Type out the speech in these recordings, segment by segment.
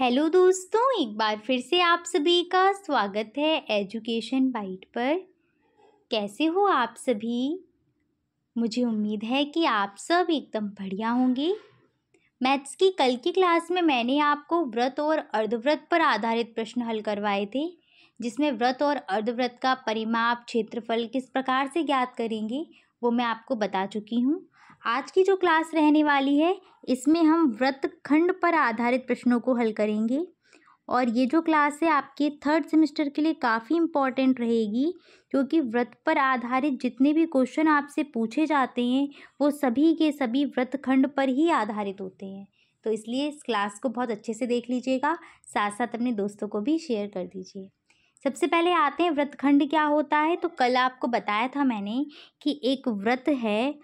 hello दोस्तों एक बार फिर से आप सभी का स्वागत है एजुकेशन बाइट पर कैसे हो आप सभी मुझे उम्मीद है कि आप सब एकदम बढ़िया होंगे मैथ्स की कल की क्लास में मैंने आपको व्रत और अर्धव्रत पर आधारित प्रश्न हल करवाए थे जिसमें व्रत और अर्धव्रत का परिमाप क्षेत्रफल किस प्रकार से ज्ञात करेंगे वो मैं आपको बता चुकी हूँ आज की जो क्लास रहने वाली है इसमें हम व्रत खंड पर आधारित प्रश्नों को हल करेंगे और ये जो क्लास है आपके थर्ड सेमेस्टर के लिए काफ़ी इम्पॉर्टेंट रहेगी क्योंकि व्रत पर आधारित जितने भी क्वेश्चन आपसे पूछे जाते हैं वो सभी के सभी व्रत खंड पर ही आधारित होते हैं तो इसलिए इस क्लास को बहुत अच्छे से देख लीजिएगा साथ साथ अपने दोस्तों को भी शेयर कर दीजिए सबसे पहले आते हैं व्रत खंड क्या होता है तो कल आपको बताया था मैंने कि एक व्रत है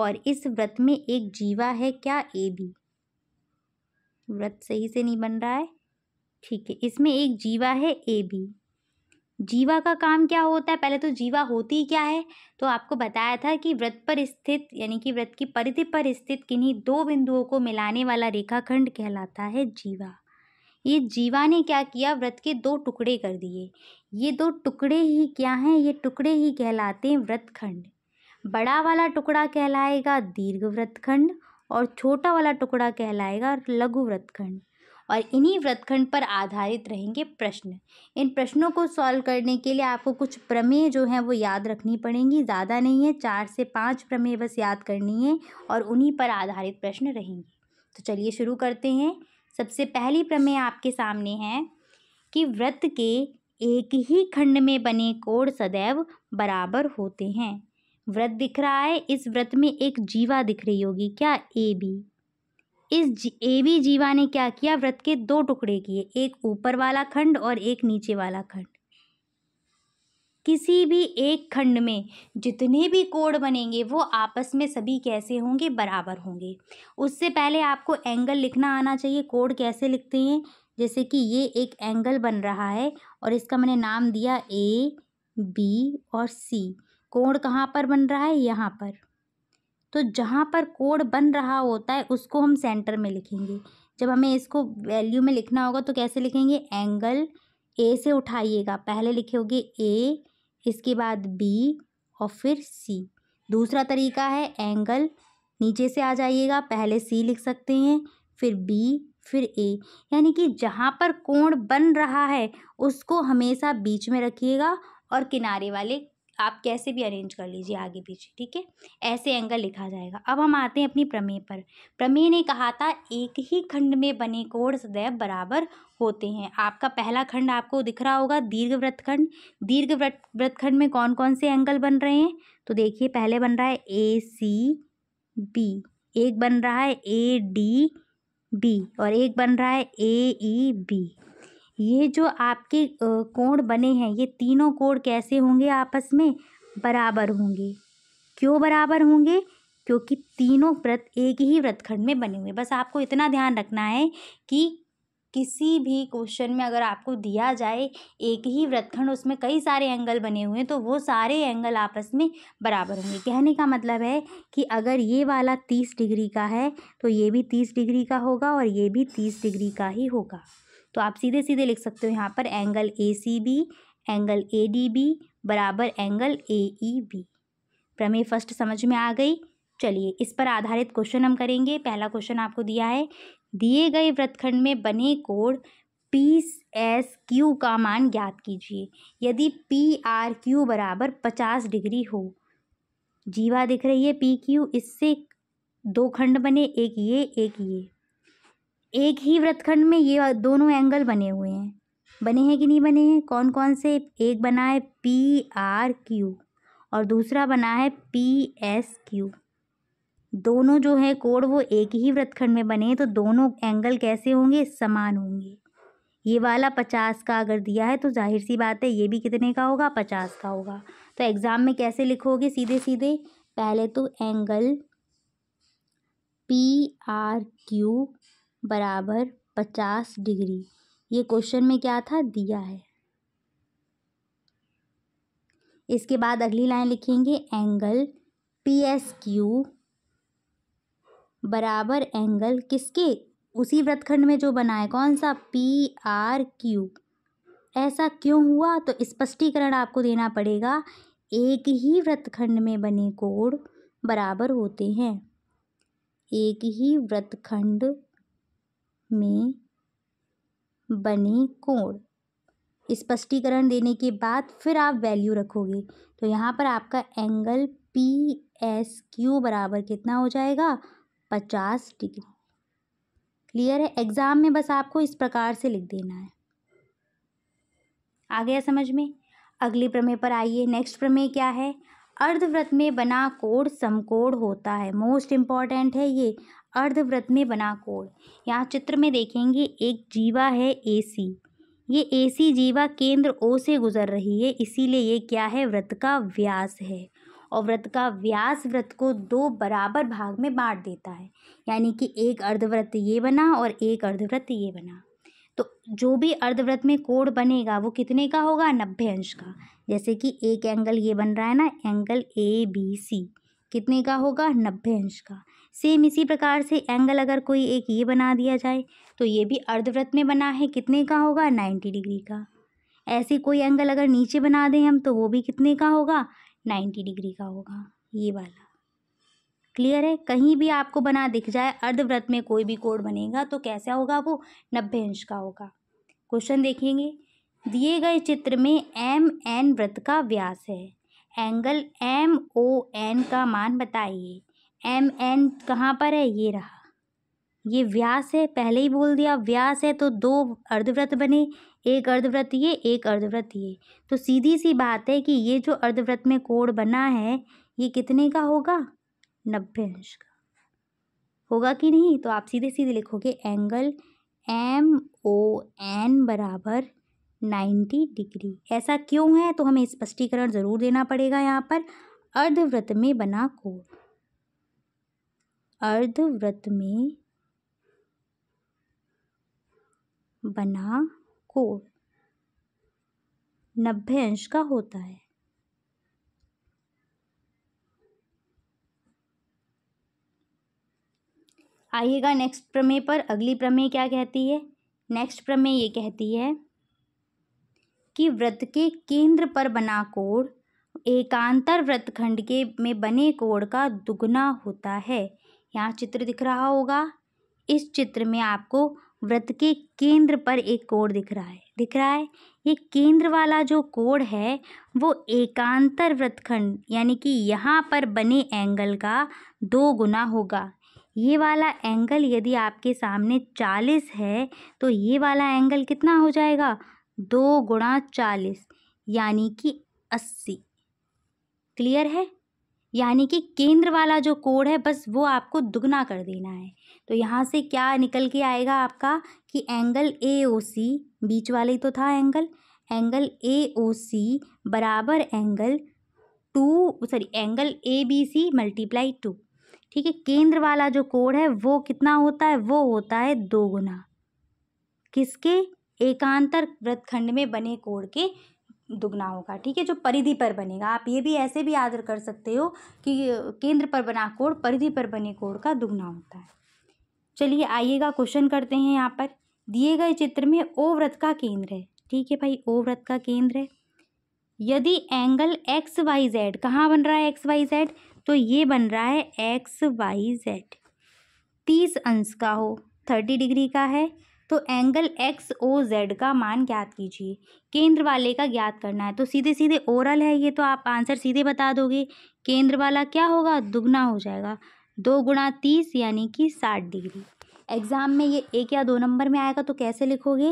और इस व्रत में एक जीवा है क्या ए बी व्रत सही से नहीं बन रहा है ठीक है इसमें एक जीवा है ए बी जीवा का काम क्या होता है पहले तो जीवा होती क्या है तो आपको बताया था कि व्रत पर स्थित यानी कि व्रत की परिधि पर स्थित किन्हीं दो बिंदुओं को मिलाने वाला रेखाखंड कहलाता है जीवा ये जीवा ने क्या किया व्रत के दो टुकड़े कर दिए ये दो टुकड़े ही क्या हैं ये टुकड़े ही कहलाते हैं व्रत खंड बड़ा वाला टुकड़ा कहलाएगा दीर्घ व्रतखंड और छोटा वाला टुकड़ा कहलाएगा लघु व्रतखंड और इन्हीं व्रतखंड पर आधारित रहेंगे प्रश्न इन प्रश्नों को सॉल्व करने के लिए आपको कुछ प्रमेय जो हैं वो याद रखनी पड़ेंगी ज़्यादा नहीं है चार से पाँच प्रमेय बस याद करनी है और उन्हीं पर आधारित प्रश्न रहेंगे तो चलिए शुरू करते हैं सबसे पहली प्रमेय आपके सामने है कि व्रत के एक ही खंड में बने कोण सदैव बराबर होते हैं व्रत दिख रहा है इस व्रत में एक जीवा दिख रही होगी क्या ए बी इस ए बी जीवा ने क्या किया व्रत के दो टुकड़े किए एक ऊपर वाला खंड और एक नीचे वाला खंड किसी भी एक खंड में जितने भी कोड बनेंगे वो आपस में सभी कैसे होंगे बराबर होंगे उससे पहले आपको एंगल लिखना आना चाहिए कोड कैसे लिखते हैं जैसे कि ये एक एंगल बन रहा है और इसका मैंने नाम दिया ए बी और सी कोण कहाँ पर बन रहा है यहाँ पर तो जहाँ पर कोण बन रहा होता है उसको हम सेंटर में लिखेंगे जब हमें इसको वैल्यू में लिखना होगा तो कैसे लिखेंगे एंगल ए से उठाइएगा पहले लिखोगे ए इसके बाद बी और फिर सी दूसरा तरीका है एंगल नीचे से आ जाइएगा पहले सी लिख सकते हैं फिर बी फिर ए यानी कि जहाँ पर कोण बन रहा है उसको हमेशा बीच में रखिएगा और किनारे वाले आप कैसे भी अरेंज कर लीजिए आगे पीछे ठीक है ऐसे एंगल लिखा जाएगा अब हम आते हैं अपनी प्रमेय पर प्रमेय ने कहा था एक ही खंड में बने कोण सदैव बराबर होते हैं आपका पहला खंड आपको दिख रहा होगा दीर्घ व्रत खंड दीर्घ व्रत व्रत खंड में कौन कौन से एंगल बन रहे हैं तो देखिए पहले बन रहा है ए सी बी एक बन रहा है ए डी बी और एक बन रहा है ए ई बी ये जो आपके कोण बने हैं ये तीनों कोण कैसे होंगे आपस में बराबर होंगे क्यों बराबर होंगे क्योंकि तीनों व्रत एक ही व्रतखंड में बने हुए बस आपको इतना ध्यान रखना है कि किसी भी क्वेश्चन में अगर आपको दिया जाए एक ही व्रतखंड उसमें कई सारे एंगल बने हुए हैं तो वो सारे एंगल आपस में बराबर होंगे कहने का मतलब है कि अगर ये वाला तीस डिग्री का है तो ये भी तीस डिग्री का होगा और ये भी तीस डिग्री का ही होगा तो आप सीधे सीधे लिख सकते हो यहाँ पर angle A C B angle A D B बराबर एंगल ए ई बी प्रमेय फर्स्ट समझ में आ गई चलिए इस पर आधारित क्वेश्चन हम करेंगे पहला क्वेश्चन आपको दिया है दिए गए व्रतखंड में बने कोण पी एस क्यू का मान ज्ञात कीजिए यदि पी आर क्यू बराबर पचास डिग्री हो जीवा दिख रही है पी क्यू इससे दो खंड बने एक ये एक ये एक ही व्रतखंड में ये दोनों एंगल बने हुए हैं बने हैं कि नहीं बने हैं कौन कौन से एक बना है पी आर क्यू और दूसरा बना है पी एस क्यू दोनों जो है कोड वो एक ही व्रतखंड में बने हैं तो दोनों एंगल कैसे होंगे समान होंगे ये वाला पचास का अगर दिया है तो जाहिर सी बात है ये भी कितने का होगा पचास का होगा तो एग्ज़ाम में कैसे लिखोगे सीधे सीधे पहले तो एंगल पी आर क्यू बराबर पचास डिग्री ये क्वेश्चन में क्या था दिया है इसके बाद अगली लाइन लिखेंगे एंगल पी एस क्यू बराबर एंगल किसके उसी व्रतखंड में जो बना है कौन सा पी आर क्यू ऐसा क्यों हुआ तो स्पष्टीकरण आपको देना पड़ेगा एक ही व्रतखंड में बने कोण बराबर होते हैं एक ही व्रतखंड में बने कोण स्पष्टीकरण देने के बाद फिर आप वैल्यू रखोगे तो यहाँ पर आपका एंगल पी एस क्यू बराबर कितना हो जाएगा पचास डिग्री क्लियर है एग्ज़ाम में बस आपको इस प्रकार से लिख देना है आ गया समझ में अगले प्रमेय पर आइए नेक्स्ट प्रमेय क्या है अर्धवृत्त में बना कोण समकोण होता है मोस्ट इम्पॉर्टेंट है ये अर्धव्रत में बना कोण यहाँ चित्र में देखेंगे एक जीवा है एसी ये एसी जीवा केंद्र ओ से गुजर रही है इसीलिए ये क्या है व्रत का व्यास है और व्रत का व्यास व्रत को दो बराबर भाग में बांट देता है यानी कि एक अर्धव्रत ये बना और एक अर्धव्रत ये बना तो जो भी अर्धव्रत में कोण बनेगा वो कितने का होगा नब्बे अंश का जैसे कि एक एंगल ये बन रहा है ना एंगल ए बी सी कितने का होगा नब्बे अंश का सेम इसी प्रकार से एंगल अगर कोई एक ये बना दिया जाए तो ये भी अर्धवृत्त में बना है कितने का होगा नाइन्टी डिग्री का ऐसे कोई एंगल अगर नीचे बना दें हम तो वो भी कितने का होगा नाइन्टी डिग्री का होगा ये वाला क्लियर है कहीं भी आपको बना दिख जाए अर्धव्रत में कोई भी कोड बनेगा तो कैसा होगा वो नब्बे अंश का होगा क्वेश्चन देखेंगे दिए गए चित्र में एम एन व्रत का व्यास है एंगल एम ओ एन का मान बताइए एम एन कहाँ पर है ये रहा ये व्यास है पहले ही बोल दिया व्यास है तो दो अर्धव्रत बने एक अर्धव्रत ये एक अर्धव्रत ये तो सीधी सी बात है कि ये जो अर्धव्रत में कोण बना है ये कितने का होगा नब्बे अंश का होगा कि नहीं तो आप सीधे सीधे लिखोगे एंगल एम ओ एन बराबर नाइन्टी डिग्री ऐसा क्यों है तो हमें स्पष्टीकरण ज़रूर देना पड़ेगा यहाँ पर अर्धव्रत में बना कोण अर्धव्रत में बना कोण नब्बे अंश का होता है आइएगा नेक्स्ट प्रमेय पर अगली प्रमेय क्या कहती है नेक्स्ट प्रमेय ये कहती है कि व्रत के केंद्र पर बना कोण एकांतर खंड के में बने कोण का दुगना होता है यहाँ चित्र दिख रहा होगा इस चित्र में आपको व्रत के केंद्र पर एक कोण दिख रहा है दिख रहा है ये केंद्र वाला जो कोण है वो एकांतर व्रतखंड यानी कि यहाँ पर बने एंगल का दो गुना होगा ये वाला एंगल यदि आपके सामने चालीस है तो ये वाला एंगल कितना हो जाएगा दो गुणा चालीस यानी कि अस्सी क्लियर है यानी कि केंद्र वाला जो कोड है बस वो आपको दुगना कर देना है तो यहाँ से क्या निकल के आएगा आपका कि एंगल ए ओ सी बीच वाले तो था angle angle A O C बराबर angle two sorry angle A B C multiply two ठीक है केंद्र वाला जो कोड है वो कितना होता है वो होता है दो गुना किसके एकांतर वृत्तखंड में बने कोड के दुगना होगा ठीक है जो परिधि पर बनेगा आप ये भी ऐसे भी याद कर सकते हो कि केंद्र पर बना कोण परिधि पर बने कोण का दुगना होता है चलिए आइएगा क्वेश्चन करते हैं यहाँ पर दिए गए चित्र में ओ व्रत का केंद्र है ठीक है भाई ओ व्रत का केंद्र है यदि एंगल एक्स वाई जेड कहाँ बन रहा है एक्स वाई जेड तो ये बन रहा है एक्स वाई जेड तीस अंश का हो थर्टी डिग्री का है तो एंगल एक्स ओ जेड का मान ज्ञात कीजिए केंद्र वाले का ज्ञात करना है तो सीधे सीधे ओरल है ये तो आप आंसर सीधे बता दोगे केंद्र वाला क्या होगा दुगना हो जाएगा दो गुणा तीस यानी कि साठ डिग्री एग्ज़ाम में ये एक या दो नंबर में आएगा तो कैसे लिखोगे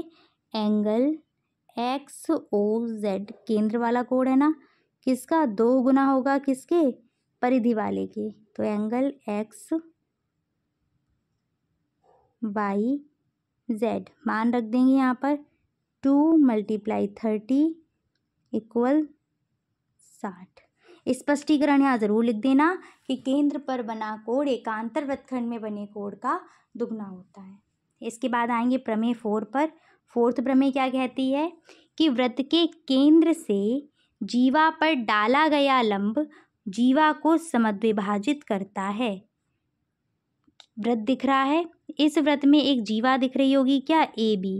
एंगल एक्स ओ जेड केंद्र वाला कोड है ना किसका दो गुना होगा किसके परिधि वाले के तो एंगल एक्स बाई जेड मान रख देंगे यहाँ पर टू मल्टीप्लाई थर्टी इक्वल साठ स्पष्टीकरण यहाँ ज़रूर लिख देना कि केंद्र पर बना कोण एकांतर वृत्तखंड में बने कोण का दुगना होता है इसके बाद आएंगे प्रमेय फोर पर फोर्थ प्रमेय क्या कहती है कि व्रत के केंद्र से जीवा पर डाला गया लंब जीवा को समद्विभाजित करता है व्रत दिख रहा है इस व्रत में एक जीवा दिख रही होगी क्या ए बी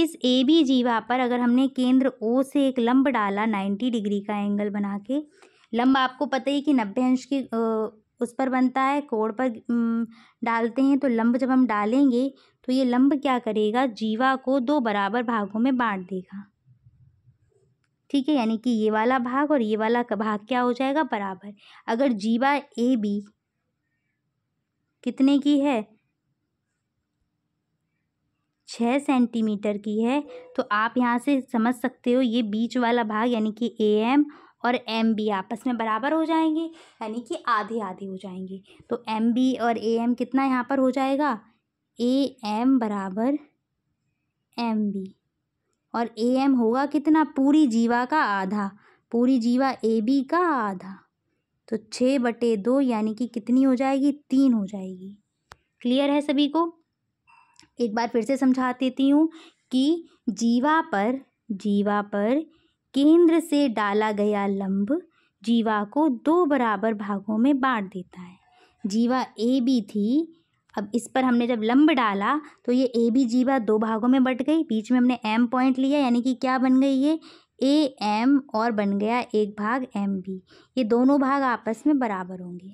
इस ए बी जीवा पर अगर हमने केंद्र ओ से एक लंब डाला नाइन्टी डिग्री का एंगल बना के लंब आपको पता ही कि नब्बे अंश के उस पर बनता है कोड़ पर डालते हैं तो लंब जब हम डालेंगे तो ये लंब क्या करेगा जीवा को दो बराबर भागों में बांट देगा ठीक है यानी कि ये वाला भाग और ये वाला भाग क्या हो जाएगा बराबर अगर जीवा ए बी कितने की है छः सेंटीमीटर की है तो आप यहाँ से समझ सकते हो ये बीच वाला भाग यानी कि ए एम और एम बी आपस में बराबर हो जाएंगे यानी कि आधे आधे हो जाएंगे तो एम बी और ए एम कितना यहाँ पर हो जाएगा ए एम बराबर एम बी और ए एम होगा कितना पूरी जीवा का आधा पूरी जीवा ए बी का आधा तो छः बटे दो यानी कि कितनी हो जाएगी तीन हो जाएगी क्लियर है सभी को एक बार फिर से समझा देती हूँ कि जीवा पर जीवा पर केंद्र से डाला गया लंब जीवा को दो बराबर भागों में बांट देता है जीवा ए बी थी अब इस पर हमने जब लंब डाला तो ये ए बी जीवा दो भागों में बट गई बीच में हमने एम पॉइंट लिया यानी कि क्या बन गई ये ए एम और बन गया एक भाग एम बी ये दोनों भाग आपस में बराबर होंगे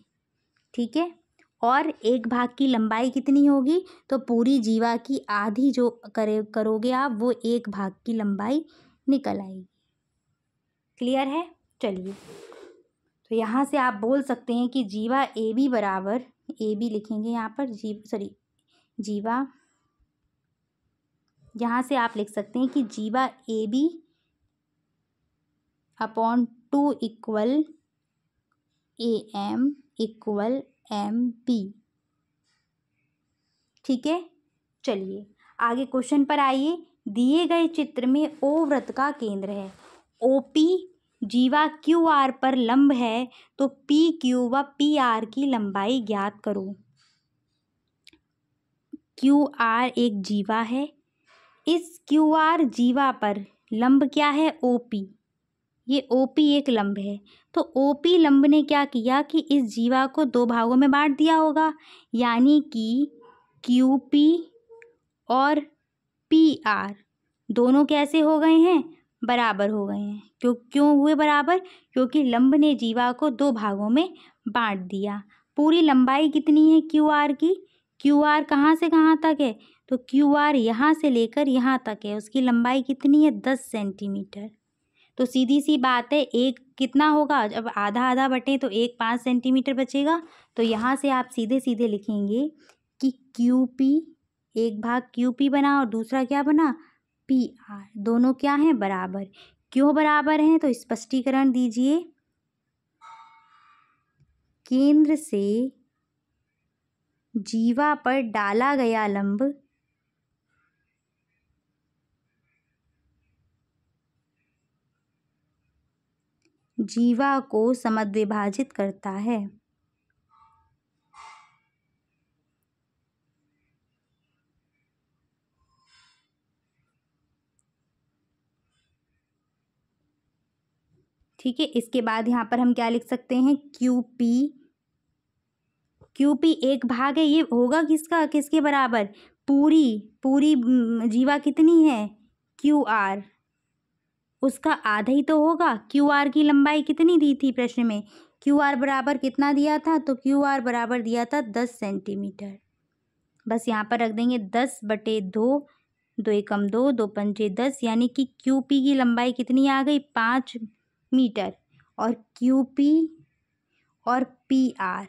ठीक है और एक भाग की लंबाई कितनी होगी तो पूरी जीवा की आधी जो करे करोगे आप वो एक भाग की लंबाई निकल आएगी क्लियर है चलिए तो यहाँ से आप बोल सकते हैं कि जीवा ए बी बराबर ए बी लिखेंगे यहाँ पर जी सॉरी जीवा यहाँ से आप लिख सकते हैं कि जीवा A B upon two equal A M equal M P ठीक है चलिए आगे क्वेश्चन पर आइए दिए गए चित्र में ओ व्रत का केंद्र है ओ पी जीवा क्यू आर पर लंब है तो पी क्यू व पी आर की लंबाई ज्ञात करो क्यू आर एक जीवा है इस क्यू आर जीवा पर लंब क्या है ओ पी ये ओ पी एक लंब है तो ओ पी लंब ने क्या किया कि इस जीवा को दो भागों में बांट दिया होगा यानी कि क्यू पी और पी आर दोनों कैसे हो गए हैं बराबर हो गए हैं क्यों क्यों हुए बराबर क्योंकि लंब ने जीवा को दो भागों में बांट दिया पूरी लंबाई कितनी है क्यू आर की क्यू आर कहाँ से कहाँ तक है तो क्यू आर यहाँ से लेकर यहाँ तक है उसकी लंबाई कितनी है दस सेंटीमीटर तो सीधी सी बात है एक कितना होगा जब आधा आधा बटें तो एक पाँच सेंटीमीटर बचेगा तो यहाँ से आप सीधे सीधे लिखेंगे कि क्यू पी एक भाग क्यू पी बना और दूसरा क्या बना पी आर दोनों क्या हैं बराबर क्यों बराबर हैं तो स्पष्टीकरण दीजिए केंद्र से जीवा पर डाला गया लंब जीवा को समद्विभाजित करता है ठीक है इसके बाद यहाँ पर हम क्या लिख सकते हैं क्यू पी क्यू पी एक भाग है ये होगा किसका किसके बराबर पूरी पूरी जीवा कितनी है क्यू आर उसका आधा ही तो होगा क्यू आर की लंबाई कितनी दी थी प्रश्न में क्यू आर बराबर कितना दिया था तो क्यू आर बराबर दिया था दस सेंटीमीटर बस यहाँ पर रख देंगे दस बटे दो दो एकम दो दो पंचे दस यानी कि क्यू पी की लंबाई कितनी आ गई पाँच मीटर और क्यू पी और पी आर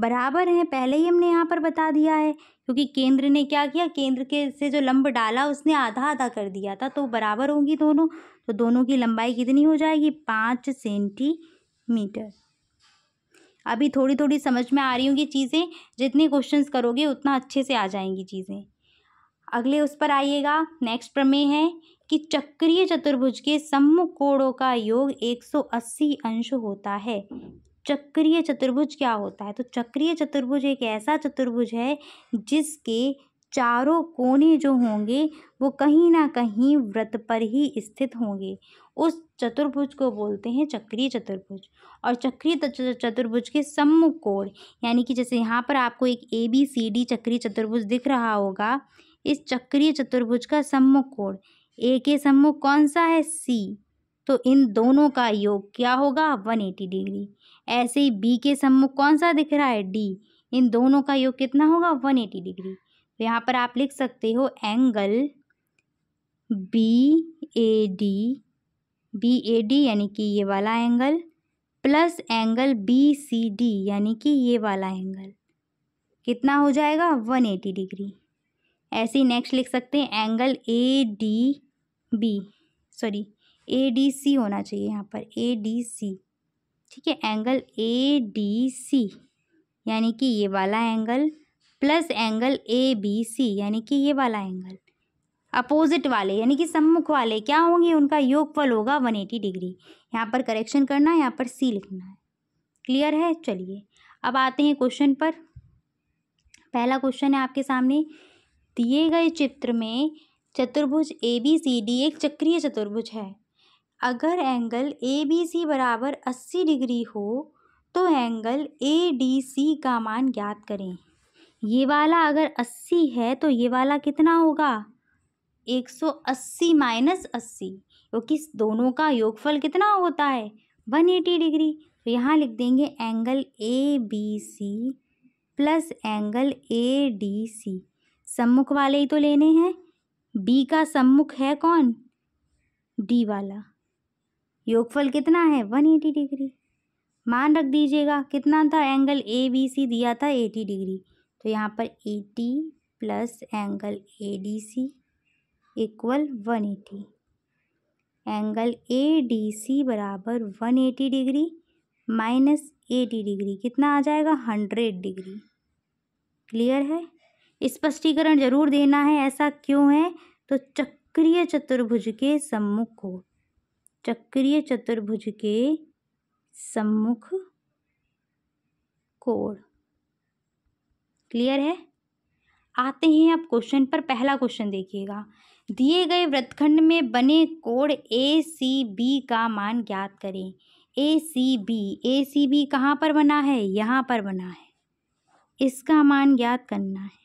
बराबर हैं पहले ही हमने यहाँ पर बता दिया है क्योंकि केंद्र ने क्या किया केंद्र के से जो लंब डाला उसने आधा आधा कर दिया था तो बराबर होंगी दोनों तो दोनों की लंबाई कितनी हो जाएगी पाँच सेंटीमीटर अभी थोड़ी थोड़ी समझ में आ रही होंगी चीज़ें जितने क्वेश्चंस करोगे उतना अच्छे से आ जाएंगी चीज़ें अगले उस पर आइएगा नेक्स्ट प्रमेय है कि चक्रीय चतुर्भुज के सम्मुख कोणों का योग 180 अंश होता है चक्रीय चतुर्भुज क्या होता है तो चक्रीय चतुर्भुज एक ऐसा चतुर्भुज है जिसके चारों कोने जो होंगे वो कहीं ना कहीं व्रत पर ही स्थित होंगे उस चतुर्भुज को बोलते हैं चक्रीय चतुर्भुज और चक्रीय चतुर्भुज के सम्मुख कोण यानी कि जैसे यहाँ पर आपको एक ए बी सी डी चक्रीय चतुर्भुज दिख रहा होगा इस चक्रीय चतुर्भुज का सम्मुख कोण ए के सम्मुख कौन सा है सी तो इन दोनों का योग क्या होगा वन एटी डिग्री ऐसे ही बी के सम्मुख कौन सा दिख रहा है डी इन दोनों का योग कितना होगा वन एटी डिग्री तो यहाँ पर आप लिख सकते हो angle B A D B A D यानी कि ये वाला angle plus angle B C D यानी कि ये वाला एंगल कितना हो जाएगा वन एटी डिग्री ऐसे ही नेक्स्ट लिख सकते हैं angle A D B sorry A D C होना चाहिए यहाँ पर ए डी सी ठीक है एंगल ए डी सी यानी कि ये वाला angle plus angle A B C यानी कि ये वाला एंगल अपोजिट वाले यानी कि सम्मुख वाले क्या होंगे उनका योगफल होगा वन एटी डिग्री यहाँ पर करेक्शन करना है यहाँ पर सी लिखना है क्लियर है चलिए अब आते हैं क्वेश्चन पर पहला क्वेश्चन है आपके सामने दिए गए चित्र में चतुर्भुज ए बी सी डी एक चक्रीय चतुर्भुज है अगर एंगल ए बी सी बराबर अस्सी डिग्री हो तो एंगल ए डी सी का मान ज्ञात करें ये वाला अगर अस्सी है तो ये वाला कितना होगा एक सौ अस्सी माइनस अस्सी क्योंकि दोनों का योगफल कितना होता है वन एटी डिग्री तो यहाँ लिख देंगे angle A B C plus angle A D C सम्मुख वाले ही तो लेने हैं बी का सम्मुख है कौन डी वाला योगफल कितना है वन एटी डिग्री मान रख दीजिएगा कितना था एंगल ए बी सी दिया था एटी डिग्री तो यहाँ पर eighty plus angle A D C equal one eighty angle A D C बराबर one eighty degree minus eighty degree कितना आ जाएगा हंड्रेड डिग्री क्लियर है स्पष्टीकरण जरूर देना है ऐसा क्यों है तो चक्रीय चतुर्भुज के सम्मुख को चक्रीय चतुर्भुज के सम्मुख कोण क्लियर है आते हैं आप क्वेश्चन पर पहला क्वेश्चन देखिएगा दिए गए वृत्तखंड में बने कोण ए सी बी का मान ज्ञात करें ए सी बी ए सी बी कहाँ पर बना है यहाँ पर बना है इसका मान ज्ञात करना है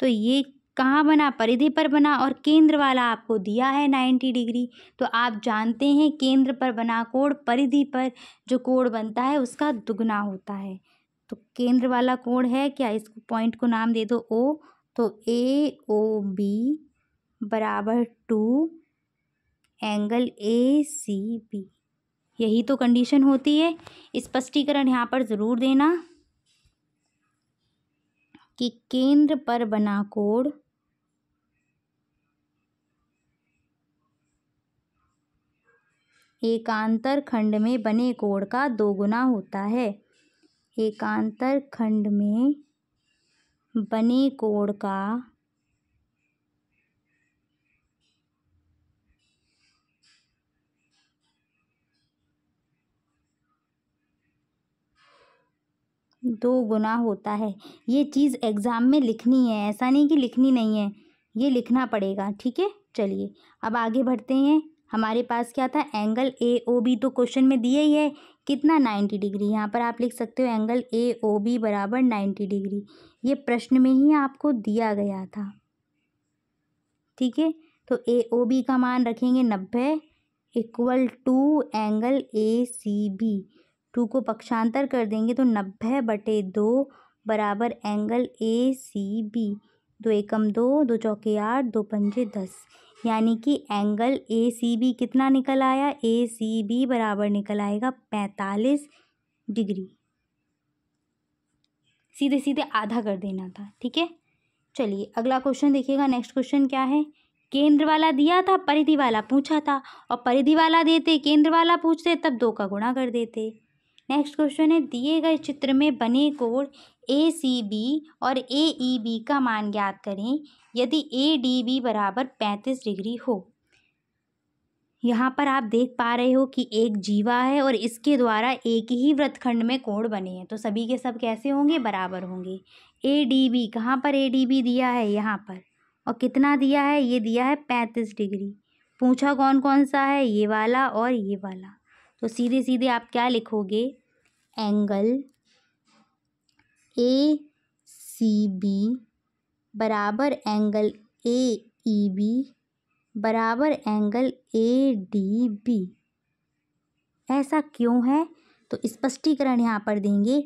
तो ये कहाँ बना परिधि पर बना और केंद्र वाला आपको दिया है नाइन्टी डिग्री तो आप जानते हैं केंद्र पर बना कोण परिधि पर जो कोण बनता है उसका दुगना होता है तो केंद्र वाला कोण है क्या इस पॉइंट को नाम दे दो ओ तो ए ओ बी बराबर two angle A C B यही तो कंडीशन होती है स्पष्टीकरण यहाँ पर ज़रूर देना कि केंद्र पर बना कोण एकांतर खंड में बने कोण का दोगुना होता है एकांतर खंड में बने कोण का दो गुना होता है ये चीज़ एग्ज़ाम में लिखनी है ऐसा नहीं कि लिखनी नहीं है ये लिखना पड़ेगा ठीक है चलिए अब आगे बढ़ते हैं हमारे पास क्या था एंगल ए ओ बी तो क्वेश्चन में दिया ही है कितना नाइन्टी डिग्री यहाँ पर आप लिख सकते हो एंगल ए ओ बी बराबर नाइन्टी डिग्री ये प्रश्न में ही आपको दिया गया था ठीक है तो ए ओ बी का मान रखेंगे नब्बे equal to angle A C B two को पक्षांतर कर देंगे तो नब्बे बटे दो बराबर एंगल ए सी बी दो एकम दो दो चौके आठ दो पंजे दस यानी कि एंगल ए सी बी कितना निकल आया ए सी बी बराबर निकल आएगा पैंतालीस डिग्री सीधे सीधे आधा कर देना था ठीक है चलिए अगला क्वेश्चन देखिएगा नेक्स्ट क्वेश्चन क्या है केंद्र वाला दिया था परिधि वाला पूछा था और परिधि वाला देते केंद्र वाला पूछते तब दो का गुणा कर देते नेक्स्ट क्वेश्चन है दिए गए चित्र में बने कोण ए सी बी और ए ई बी का मान ज्ञात करें यदि ए डी बी बराबर पैंतीस डिग्री हो यहाँ पर आप देख पा रहे हो कि एक जीवा है और इसके द्वारा एक ही व्रतखंड में कोण बने हैं तो सभी के सब कैसे होंगे बराबर होंगे ए डी बी कहाँ पर ए डी बी दिया है यहाँ पर और कितना दिया है ये दिया है पैंतीस डिग्री पूछा कौन कौन सा है ये वाला और ये वाला तो सीधे सीधे आप क्या लिखोगे एंगल ए सी बी बराबर एंगल ए ई बी बराबर एंगल ए डी बी ऐसा क्यों है तो स्पष्टीकरण यहाँ पर देंगे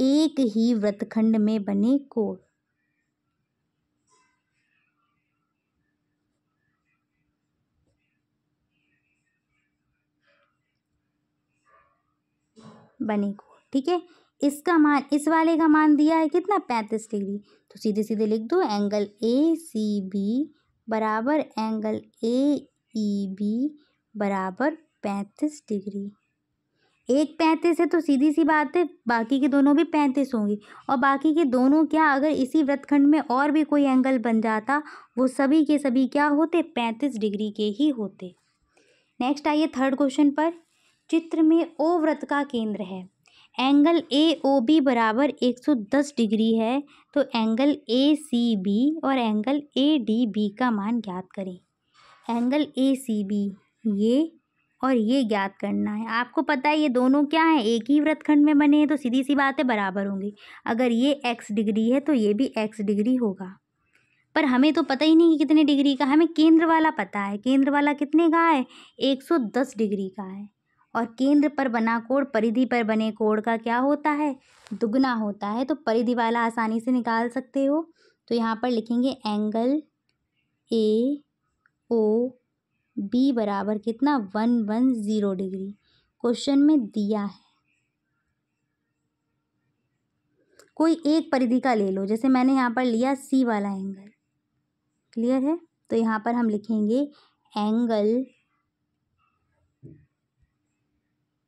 एक ही वृत्तखंड में बने कोण बने कोण ठीक है इसका मान इस वाले का मान दिया है कितना पैंतीस डिग्री तो सीधे सीधे लिख दो एंगल ए सी बी बराबर एंगल ए ई बी बराबर पैंतीस डिग्री एक पैंतीस है तो सीधी सी बात है बाकी के दोनों भी पैंतीस होंगे और बाकी के दोनों क्या अगर इसी व्रतखंड में और भी कोई एंगल बन जाता वो सभी के सभी क्या होते पैंतीस डिग्री के ही होते नेक्स्ट आइए थर्ड क्वेश्चन पर चित्र में ओ व्रत का केंद्र है एंगल ए ओ बी बराबर एक सौ दस डिग्री है तो एंगल ए सी बी और एंगल ए डी बी का मान ज्ञात करें एंगल ए सी बी ये और ये ज्ञात करना है आपको पता है ये दोनों क्या हैं एक ही व्रतखंड में बने हैं तो सीधी सी बात है बराबर होंगी अगर ये एक्स डिग्री है तो ये भी एक्स डिग्री होगा पर हमें तो पता ही नहीं कि कितने डिग्री का हमें केंद्र वाला पता है केंद्र वाला कितने का है एक सौ दस डिग्री का है और केंद्र पर बना कोण परिधि पर बने कोण का क्या होता है दुगना होता है तो परिधि वाला आसानी से निकाल सकते हो तो यहाँ पर लिखेंगे एंगल ए ओ बी बराबर कितना one one zero degree question में दिया है कोई एक परिधि का ले लो जैसे मैंने यहाँ पर लिया सी वाला एंगल क्लियर है तो यहाँ पर हम लिखेंगे एंगल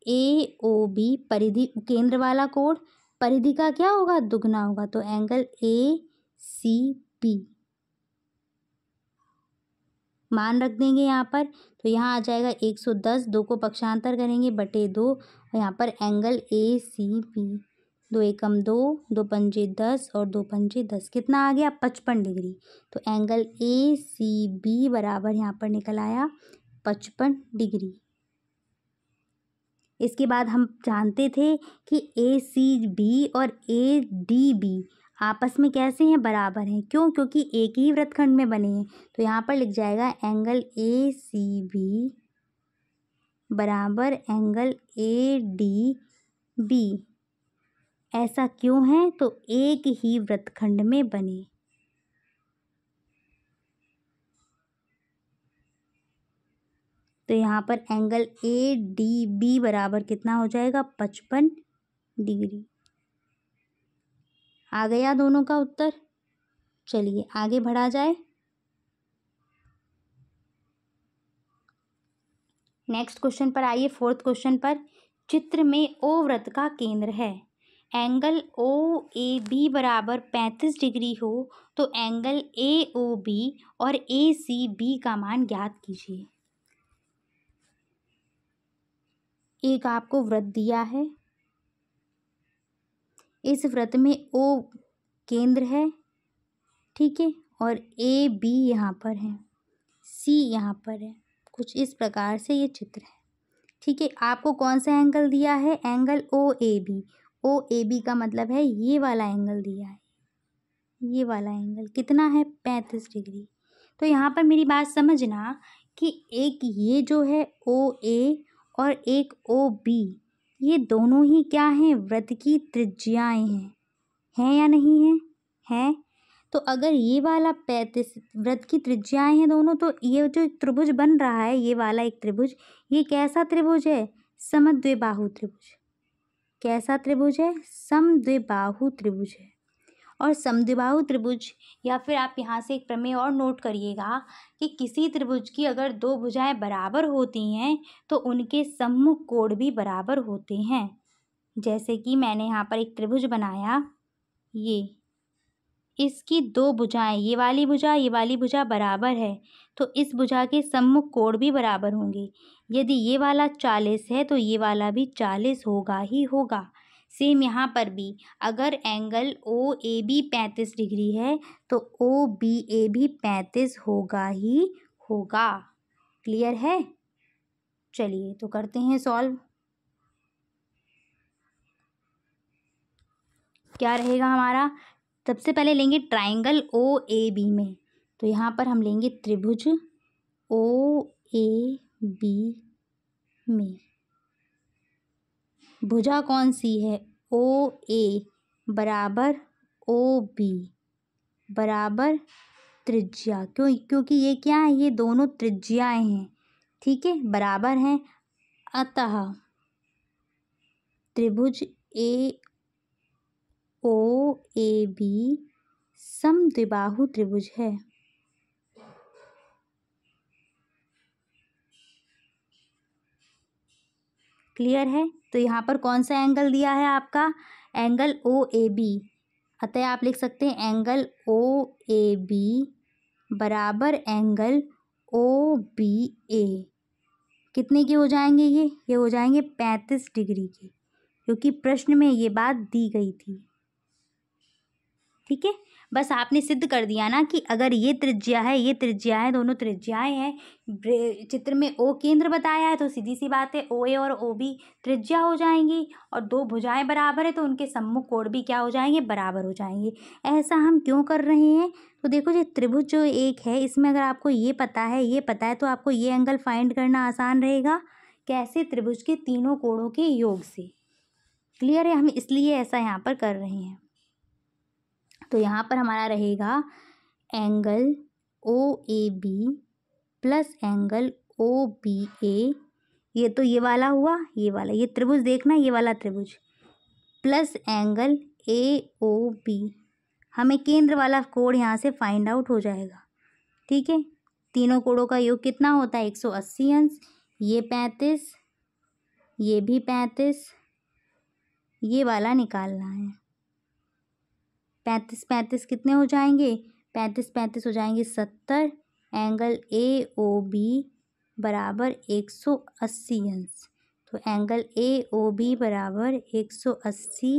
ए ओ बी परिधि केंद्र वाला कोण परिधि का क्या होगा दुगना होगा तो एंगल ए सी पी मान रख देंगे यहाँ पर तो यहाँ आ जाएगा एक सौ दस दो को पक्षांतर करेंगे बटे दो और यहाँ पर एंगल ए सी पी दो एकम दो दो पंजे दस और दो पंजे दस कितना आ गया पचपन डिग्री तो एंगल ए सी बी बराबर यहाँ पर निकल आया पचपन डिग्री इसके बाद हम जानते थे कि ए सी बी और ए डी बी आपस में कैसे हैं बराबर हैं क्यों क्योंकि एक ही वृत्तखंड में बने हैं तो यहाँ पर लिख जाएगा एंगल ए सी बी बराबर एंगल ए डी बी ऐसा क्यों है तो एक ही वृत्तखंड में बने तो यहाँ पर एंगल ए डी बी बराबर कितना हो जाएगा पचपन डिग्री आ गया दोनों का उत्तर चलिए आगे बढ़ा जाए नेक्स्ट क्वेश्चन पर आइए फोर्थ क्वेश्चन पर चित्र में ओ व्रत का केंद्र है एंगल ओ ए बी बराबर पैंतीस डिग्री हो तो एंगल ए ओ बी और ए सी बी का मान ज्ञात कीजिए एक आपको व्रत दिया है इस व्रत में ओ केंद्र है ठीक है और ए बी यहाँ पर है सी यहाँ पर है कुछ इस प्रकार से ये चित्र है ठीक है आपको कौन सा एंगल दिया है angle O A B O A B का मतलब है ये वाला एंगल दिया है ये वाला एंगल कितना है पैंतीस डिग्री तो यहाँ पर मेरी बात समझना कि एक ये जो है ओ ए और एक ओ बी ये दोनों ही क्या हैं वृत्त की त्रिज्याएं हैं हैं या नहीं हैं हैं तो अगर ये वाला पैंतीस वृत्त की त्रिज्याएं हैं दोनों तो ये जो त्रिभुज बन रहा है ये वाला एक त्रिभुज ये कैसा त्रिभुज है समद्विबाहु त्रिभुज कैसा त्रिभुज है समद्विबाहु त्रिभुज है और समद्विबाहु त्रिभुज या फिर आप यहाँ से एक प्रमेय और नोट करिएगा कि किसी त्रिभुज की अगर दो भुजाएं बराबर होती हैं तो उनके सम्मुख कोण भी बराबर होते हैं जैसे कि मैंने यहाँ पर एक त्रिभुज बनाया ये इसकी दो भुजाएं ये वाली भुजा ये वाली भुजा बराबर है तो इस भुजा के सम्मुख कोण भी बराबर होंगे यदि ये वाला चालीस है तो ये वाला भी चालीस होगा ही होगा सेम यहाँ पर भी अगर एंगल ओ ए बी पैंतीस डिग्री है तो ओ बी ए भी पैंतीस होगा ही होगा क्लियर है चलिए तो करते हैं सॉल्व क्या रहेगा हमारा सबसे पहले लेंगे ट्राइंगल ओ ए बी में तो यहाँ पर हम लेंगे त्रिभुज ओ ए बी में भुजा कौन सी है ओ ए बराबर ओ बी बराबर त्रिज्या क्यों क्योंकि ये क्या है ये दोनों त्रिज्याएं हैं ठीक है बराबर हैं अतः त्रिभुज ए ओ ए बी द्विबाहु त्रिभुज है क्लियर है तो यहाँ पर कौन सा एंगल दिया है आपका एंगल ओ ए बी अतः आप लिख सकते हैं एंगल ओ ए बी बराबर एंगल ओ बी ए कितने के हो जाएंगे ये ये हो जाएंगे पैंतीस डिग्री के क्योंकि प्रश्न में ये बात दी गई थी ठीक है बस आपने सिद्ध कर दिया ना कि अगर ये त्रिज्या है ये त्रिज्या है दोनों त्रिज्याएँ हैं चित्र में ओ केंद्र बताया है तो सीधी सी बात है ओ ए और ओ बी त्रिज्या हो जाएंगी और दो भुजाएं बराबर है तो उनके सम्मुख कोण भी क्या हो जाएंगे बराबर हो जाएंगे ऐसा हम क्यों कर रहे हैं तो देखो जी त्रिभुज जो एक है इसमें अगर आपको ये पता है ये पता है तो आपको ये एंगल फाइंड करना आसान रहेगा कैसे त्रिभुज के तीनों कोणों के योग से क्लियर है हम इसलिए ऐसा यहाँ पर कर रहे हैं तो यहाँ पर हमारा रहेगा angle O A B plus angle O B A ये तो ये वाला हुआ ये वाला ये त्रिभुज देखना ये वाला त्रिभुज plus angle A O B हमें केंद्र वाला कोण यहाँ से फाइंड आउट हो जाएगा ठीक है तीनों कोणों का योग कितना होता है एक सौ अस्सी अंश ये पैंतीस ये भी पैंतीस ये वाला निकालना है पैंतीस पैंतीस कितने हो जाएंगे पैंतीस पैंतीस हो जाएंगे सत्तर एंगल ए ओ बी बराबर एक सौ अस्सी अंश तो एंगल ए ओ बी बराबर एक सौ अस्सी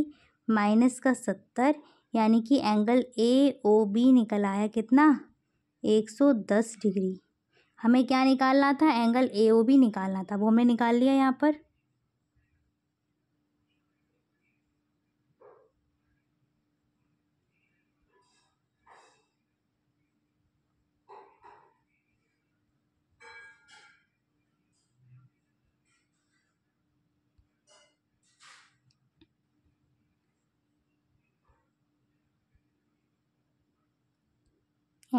माइनस का सत्तर यानी कि एंगल ए ओ बी निकल आया कितना एक सौ दस डिग्री हमें क्या निकालना था एंगल ए ओ बी निकालना था वो हमने निकाल लिया यहाँ पर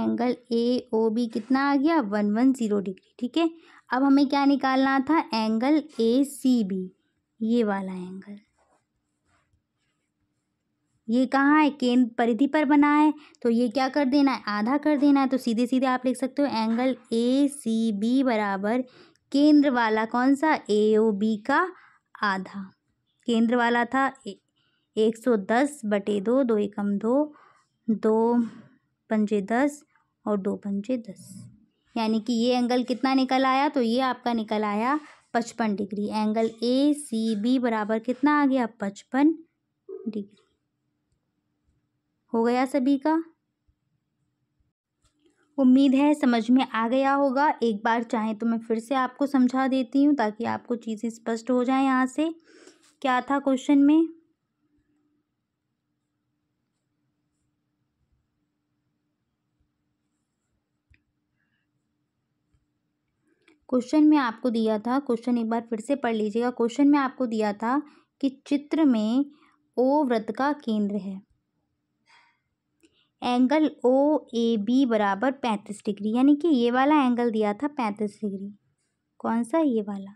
एंगल ए ओ बी कितना आ गया वन वन ज़ीरो डिग्री ठीक है अब हमें क्या निकालना था एंगल ए सी बी ये वाला एंगल ये कहाँ है केंद्र परिधि पर बना है तो ये क्या कर देना है आधा कर देना है तो सीधे सीधे आप लिख सकते हो एंगल ए सी बी बराबर केंद्र वाला कौन सा ए ओ बी का आधा केंद्र वाला था ए, एक सौ दस बटे दो दो एकम दो दो पंजे दस और दो पंजे दस यानी कि ये एंगल कितना निकल आया तो ये आपका निकल आया पचपन degree angle A C B बराबर कितना आ गया पचपन डिग्री हो गया सभी का उम्मीद है समझ में आ गया होगा एक बार चाहे तो मैं फिर से आपको समझा देती हूँ ताकि आपको चीज़ें स्पष्ट हो जाए यहाँ से क्या था क्वेश्चन में क्वेश्चन में आपको दिया था क्वेश्चन एक बार फिर से पढ़ लीजिएगा क्वेश्चन में आपको दिया था कि चित्र में ओ वृत्त का केंद्र है एंगल ओ ए बी बराबर पैंतीस डिग्री यानी कि ये वाला एंगल दिया था पैंतीस डिग्री कौन सा ये वाला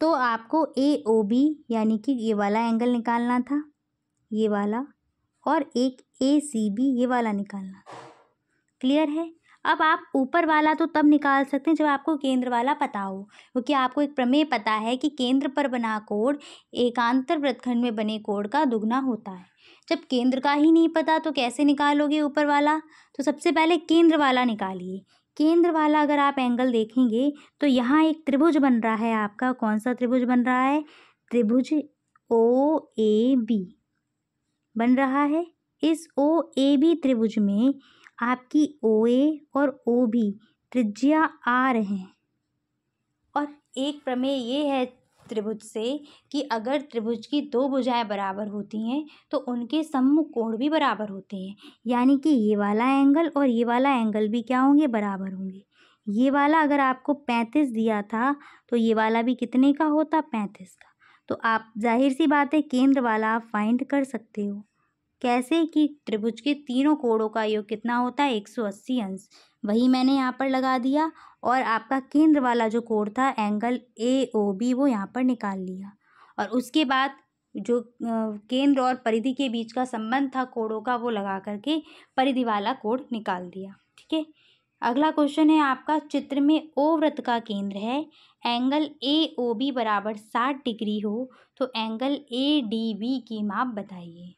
तो आपको ए ओ बी यानी कि ये वाला एंगल निकालना था ये वाला और एक ए सी बी ये वाला निकालना क्लियर है अब आप ऊपर वाला तो तब निकाल सकते हैं जब आपको केंद्र वाला पता हो क्योंकि आपको एक प्रमेय पता है कि केंद्र पर बना कोण एकांतर वृत्तखंड में बने कोण का दुगना होता है जब केंद्र का ही नहीं पता तो कैसे निकालोगे ऊपर वाला तो सबसे पहले केंद्र वाला निकालिए केंद्र वाला अगर आप एंगल देखेंगे तो यहाँ एक त्रिभुज बन रहा है आपका कौन सा त्रिभुज बन रहा है त्रिभुज ओ ए बी बन रहा है इस ओ ए बी त्रिभुज में आपकी ओ ए और ओ बी त्रिज्या आर हैं और एक प्रमेय ये है त्रिभुज से कि अगर त्रिभुज की दो भुजाएं बराबर होती हैं तो उनके कोण भी बराबर होते हैं यानी कि ये वाला एंगल और ये वाला एंगल भी क्या होंगे बराबर होंगे ये वाला अगर आपको पैंतीस दिया था तो ये वाला भी कितने का होता पैंतीस का तो आप जाहिर सी बात है केंद्र वाला आप फाइंड कर सकते हो कैसे कि त्रिभुज के तीनों कोणों का योग कितना होता है एक सौ अस्सी अंश वही मैंने यहाँ पर लगा दिया और आपका केंद्र वाला जो कोण था एंगल ए ओ बी वो यहाँ पर निकाल लिया और उसके बाद जो केंद्र और परिधि के बीच का संबंध था कोणों का वो लगा करके परिधि वाला कोण निकाल दिया ठीक है अगला क्वेश्चन है आपका चित्र में ओ वृत्त का केंद्र है एंगल ए ओ बी बराबर साठ डिग्री हो तो एंगल ए डी बी की माप बताइए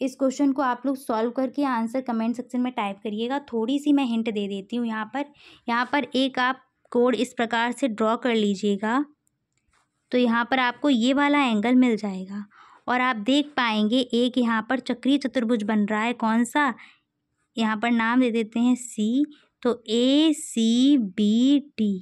इस क्वेश्चन को आप लोग सॉल्व करके आंसर कमेंट सेक्शन में टाइप करिएगा थोड़ी सी मैं हिंट दे देती हूँ यहाँ पर यहाँ पर एक आप कोड इस प्रकार से ड्रॉ कर लीजिएगा तो यहाँ पर आपको ये वाला एंगल मिल जाएगा और आप देख पाएंगे एक यहाँ पर चक्रीय चतुर्भुज बन रहा है कौन सा यहाँ पर नाम दे देते हैं सी तो ए सी बी डी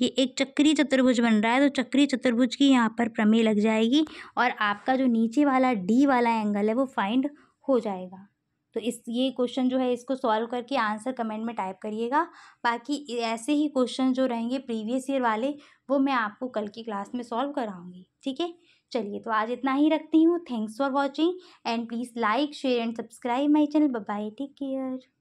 ये एक चक्री चतुर्भुज बन रहा है तो चक्री चतुर्भुज की यहाँ पर प्रमेय लग जाएगी और आपका जो नीचे वाला डी वाला एंगल है वो फाइंड हो जाएगा तो इस ये क्वेश्चन जो है इसको सॉल्व करके आंसर कमेंट में टाइप करिएगा बाकी ऐसे ही क्वेश्चन जो रहेंगे प्रीवियस ईयर वाले वो मैं आपको कल की क्लास में सॉल्व कराऊंगी ठीक है चलिए तो आज इतना ही रखती हूँ thanks for watching and please like share and subscribe my channel bye take care